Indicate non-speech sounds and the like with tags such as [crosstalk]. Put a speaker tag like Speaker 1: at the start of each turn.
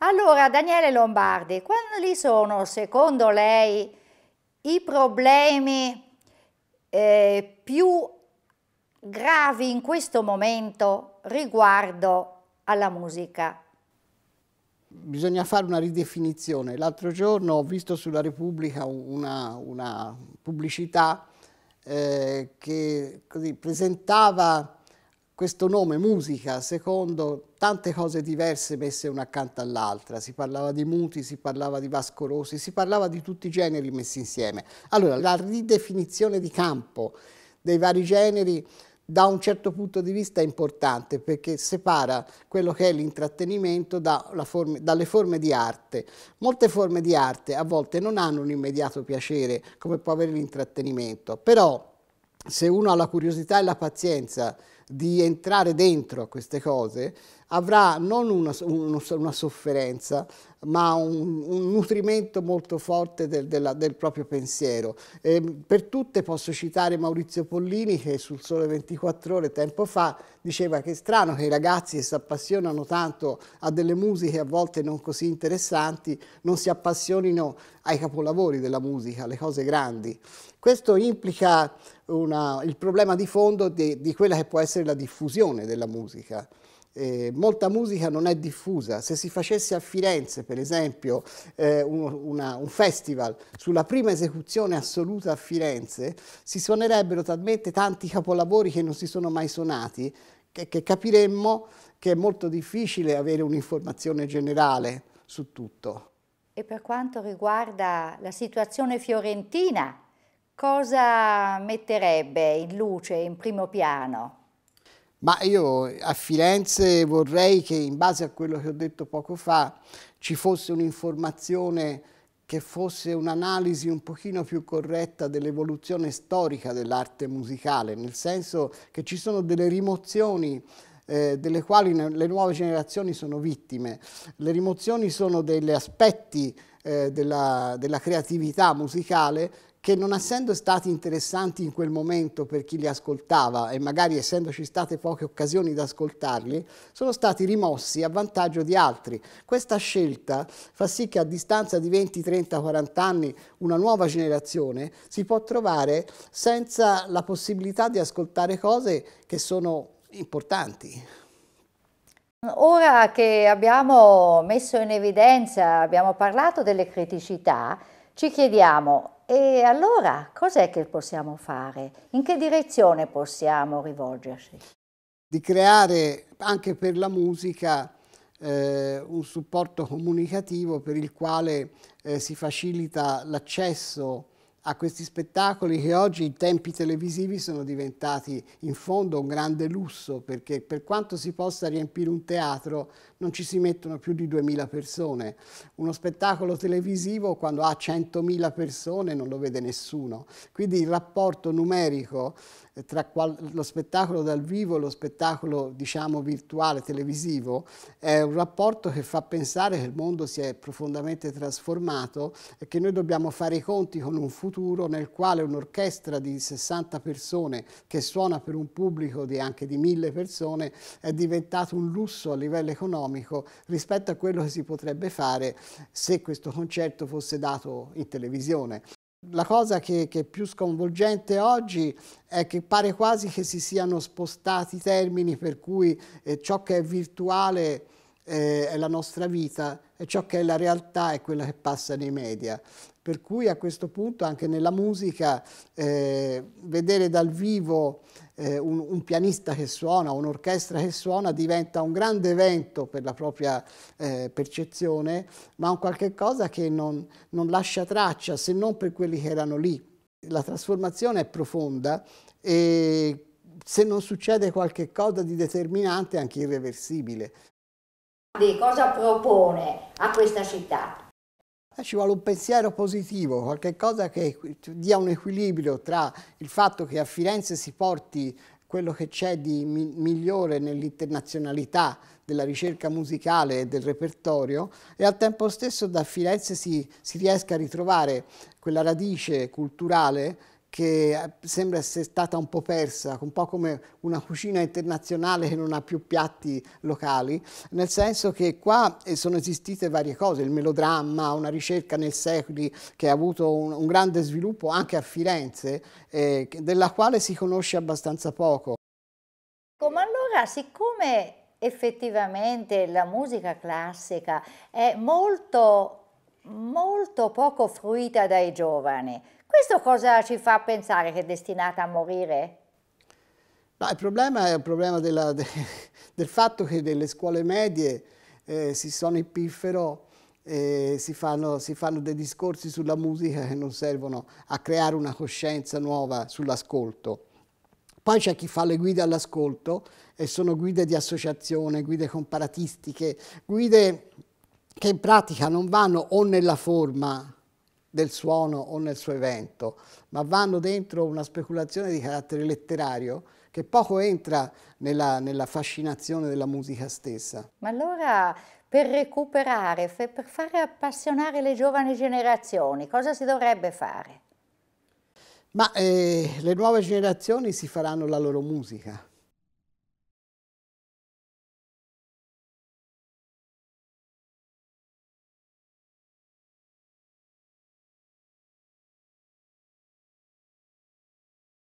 Speaker 1: Allora, Daniele Lombardi, quali sono secondo lei i problemi eh, più gravi in questo momento riguardo alla musica?
Speaker 2: Bisogna fare una ridefinizione. L'altro giorno ho visto sulla Repubblica una, una pubblicità eh, che così, presentava questo nome musica secondo tante cose diverse messe una accanto all'altra. Si parlava di muti, si parlava di Vasco Rossi, si parlava di tutti i generi messi insieme. Allora, la ridefinizione di campo dei vari generi da un certo punto di vista è importante perché separa quello che è l'intrattenimento da dalle forme di arte. Molte forme di arte a volte non hanno un immediato piacere come può avere l'intrattenimento, però se uno ha la curiosità e la pazienza di entrare dentro a queste cose, avrà non una, una sofferenza, ma un, un, nutrimento molto forte del, della, del proprio pensiero. E ehm, per tutte posso citare Maurizio Pollini che sul Sole 24 Ore tempo fa diceva che è strano che i ragazzi che si appassionano tanto a delle musiche a volte non così interessanti non si appassionino ai capolavori della musica, alle cose grandi. Questo implica una, il problema di fondo di, di, quella che può essere la diffusione della musica. Eh, molta musica non è diffusa. Se si facesse a Firenze, per esempio, eh, un, una, un, festival sulla prima esecuzione assoluta a Firenze, si suonerebbero talmente tanti capolavori che non si sono mai suonati che, che capiremmo che è molto difficile avere un'informazione generale su tutto.
Speaker 1: E per quanto riguarda la situazione fiorentina, cosa metterebbe in luce, in primo
Speaker 2: piano? Ma io a Firenze vorrei che in base a quello che ho detto poco fa ci fosse un'informazione che fosse un'analisi un pochino più corretta dell'evoluzione storica dell'arte musicale, nel senso che ci sono delle rimozioni eh, delle quali le nuove generazioni sono vittime. Le rimozioni sono degli aspetti eh, della, della creatività musicale che non essendo stati interessanti in quel momento per chi li ascoltava e magari essendoci state poche occasioni di ascoltarli, sono stati rimossi a vantaggio di altri. Questa scelta fa sì che a distanza di 20, 30, 40 anni una nuova generazione si può trovare senza la possibilità di ascoltare cose che sono importanti.
Speaker 1: Ora che abbiamo messo in evidenza, abbiamo parlato delle criticità, ci chiediamo e allora cos'è che possiamo fare? In che direzione possiamo rivolgersi?
Speaker 2: Di creare anche per la musica eh, un supporto comunicativo per il quale eh, si facilita l'accesso a questi spettacoli che oggi i tempi televisivi sono diventati in fondo un grande lusso perché per quanto si possa riempire un teatro non ci si mettono più di 2.000 persone. Uno spettacolo televisivo quando ha 100.000 persone non lo vede nessuno. Quindi il rapporto numerico eh, tra lo spettacolo dal vivo e lo spettacolo diciamo virtuale televisivo è un rapporto che fa pensare che il mondo si è profondamente trasformato e che noi dobbiamo fare i conti con un futuro futuro nel quale un'orchestra di 60 persone che suona per un pubblico di anche di mille persone è diventato un lusso a livello economico rispetto a quello che si potrebbe fare se questo concerto fosse dato in televisione. La cosa che, che, è più sconvolgente oggi è che pare quasi che si siano spostati i termini per cui eh, ciò che è virtuale eh, è la nostra vita, è ciò che è la realtà, è quella che passa nei media. Per cui a questo punto anche nella musica eh, vedere dal vivo eh, un, un, pianista che suona, un'orchestra che suona diventa un grande evento per la propria eh, percezione, ma un qualche cosa che non, non lascia traccia se non per quelli che erano lì. La trasformazione è profonda e se non succede qualche cosa di determinante è anche irreversibile
Speaker 1: cosa propone a questa città?
Speaker 2: Eh, ci vuole un pensiero positivo, qualcosa che dia un equilibrio tra il fatto che a Firenze si porti quello che c'è di migliore nell'internazionalità della ricerca musicale e del repertorio e al tempo stesso da Firenze si, si riesca a ritrovare quella radice culturale che eh, sembra essere stata un po' persa, un po' come una cucina internazionale che non ha più piatti locali, nel senso che qua eh, sono esistite varie cose, il melodramma, una ricerca nel secoli che ha avuto un, un grande sviluppo anche a Firenze, eh, della quale si conosce abbastanza poco.
Speaker 1: Ma allora, siccome effettivamente la musica classica è molto, molto poco fruita dai giovani, questo cosa ci fa pensare che è destinata a morire?
Speaker 2: No, il problema è il problema della, de, [laughs] del fatto che nelle scuole medie eh, si sono in piffero si, fanno, si, fanno, dei discorsi sulla musica che non servono a creare una coscienza nuova sull'ascolto. Poi c'è chi fa le guide all'ascolto e sono guide di associazione, guide comparatistiche, guide che in pratica non vanno o nella forma del suono o nel suo evento, ma vanno dentro una speculazione di carattere letterario che poco entra nella, nella fascinazione della musica stessa.
Speaker 1: Ma allora per recuperare, per fare appassionare le giovani generazioni, cosa si dovrebbe
Speaker 2: fare? Ma eh, le nuove generazioni si faranno la loro musica